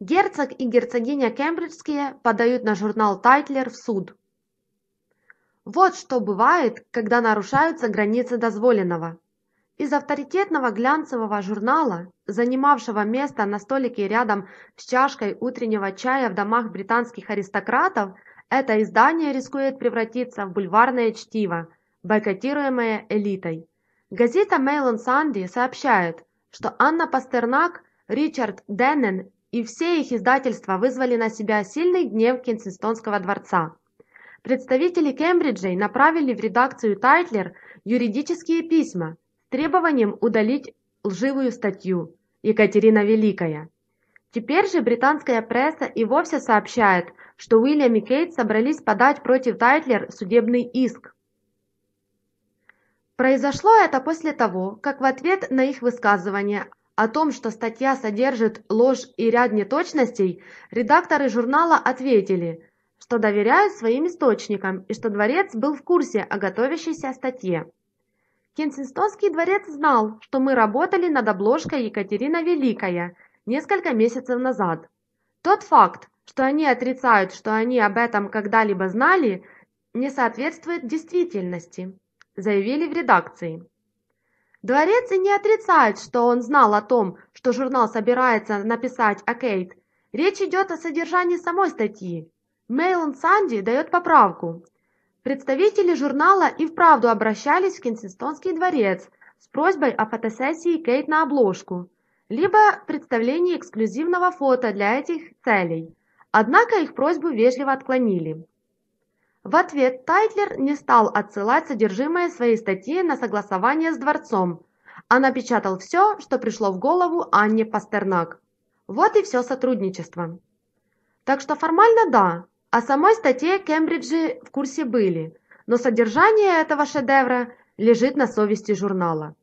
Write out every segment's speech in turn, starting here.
Герцог и герцогиня Кембриджские подают на журнал «Тайтлер» в суд. Вот что бывает, когда нарушаются границы дозволенного. Из авторитетного глянцевого журнала, занимавшего место на столике рядом с чашкой утреннего чая в домах британских аристократов, это издание рискует превратиться в бульварное чтиво, бойкотируемое элитой. Газета Mail and Sunday сообщает, что Анна Пастернак, Ричард Деннен и все их издательства вызвали на себя сильный гнев Кенсингтонского дворца. Представители Кембриджей направили в редакцию Тайтлер юридические письма с требованием удалить лживую статью «Екатерина Великая». Теперь же британская пресса и вовсе сообщает, что Уильям и Кейт собрались подать против Тайтлер судебный иск. Произошло это после того, как в ответ на их высказывание о том, что статья содержит ложь и ряд неточностей, редакторы журнала ответили, что доверяют своим источникам и что дворец был в курсе о готовящейся статье. Кенсингтонский дворец знал, что мы работали над обложкой Екатерина Великая несколько месяцев назад. Тот факт, что они отрицают, что они об этом когда-либо знали, не соответствует действительности, заявили в редакции. Дворецкий не отрицает, что он знал о том, что журнал собирается написать о Кейт. Речь идет о содержании самой статьи. Мейлон Санди дает поправку. Представители журнала и вправду обращались в Кенсингтонский дворец с просьбой о фотосессии Кейт на обложку, либо представлении эксклюзивного фото для этих целей. Однако их просьбу вежливо отклонили. В ответ Тайтлер не стал отсылать содержимое своей статьи на согласование с дворцом, а напечатал все, что пришло в голову Анне Пастернак. Вот и все сотрудничество. Так что формально да, о самой статье Кембриджи в курсе были, но содержание этого шедевра лежит на совести журнала.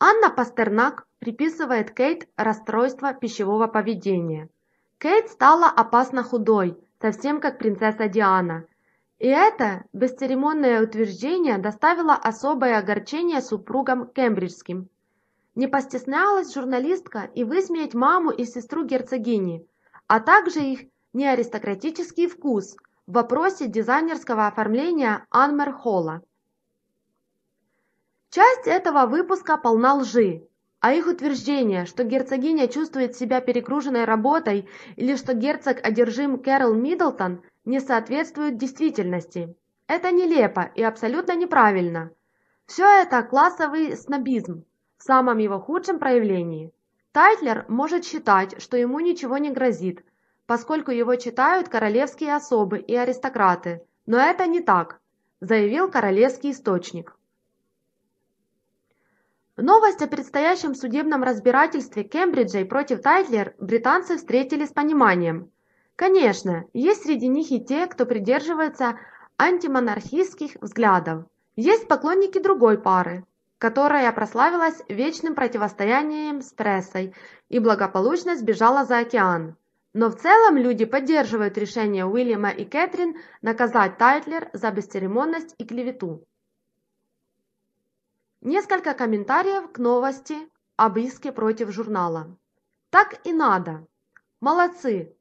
Анна Пастернак приписывает Кейт расстройство пищевого поведения. Кейт стала опасно худой – совсем как принцесса Диана. И это бесцеремонное утверждение доставило особое огорчение супругам кембриджским. Не постеснялась журналистка и высмеять маму и сестру герцогини, а также их неаристократический вкус в вопросе дизайнерского оформления Анмер Холла. Часть этого выпуска полна лжи, а их утверждение, что герцогиня чувствует себя перегруженной работой или что герцог одержим Кэрол Миддлтон, не соответствует действительности. Это нелепо и абсолютно неправильно. Все это классовый снобизм в самом его худшем проявлении. Тайтлер может считать, что ему ничего не грозит, поскольку его читают королевские особы и аристократы, но это не так, заявил королевский источник. Новость о предстоящем судебном разбирательстве Кембриджей против Тайтлер британцы встретили с пониманием. Конечно, есть среди них и те, кто придерживается антимонархистских взглядов. Есть поклонники другой пары, которая прославилась вечным противостоянием с прессой и благополучно сбежала за океан. Но в целом люди поддерживают решение Уильяма и Кэтрин наказать Тайтлер за бесцеремонность и клевету. Несколько комментариев к новости об иске против журнала. Так и надо. Молодцы.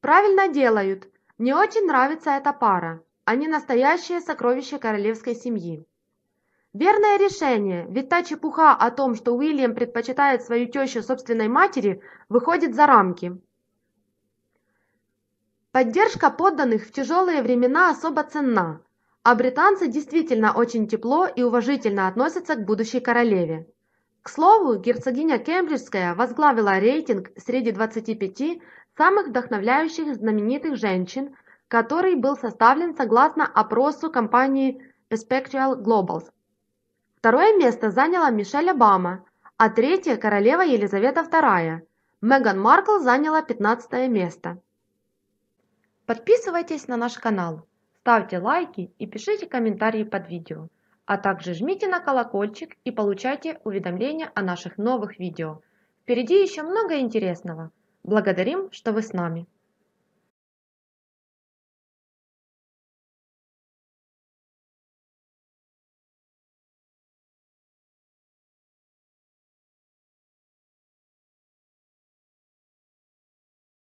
Правильно делают. Мне очень нравится эта пара. Они настоящее сокровище королевской семьи. Верное решение, ведь та чепуха о том, что Уильям предпочитает свою тещу собственной матери, выходит за рамки. Поддержка подданных в тяжелые времена особо ценна, а британцы действительно очень тепло и уважительно относятся к будущей королеве. К слову, герцогиня Кембриджская возглавила рейтинг среди 25 самых вдохновляющих знаменитых женщин, который был составлен согласно опросу компании Perspectual Globals. Второе место заняла Мишель Обама, а третье – королева Елизавета II. Меган Маркл заняла 15 место. Подписывайтесь на наш канал ставьте лайки и пишите комментарии под видео, а также жмите на колокольчик и получайте уведомления о наших новых видео. Впереди еще много интересного. Благодарим, что вы с нами!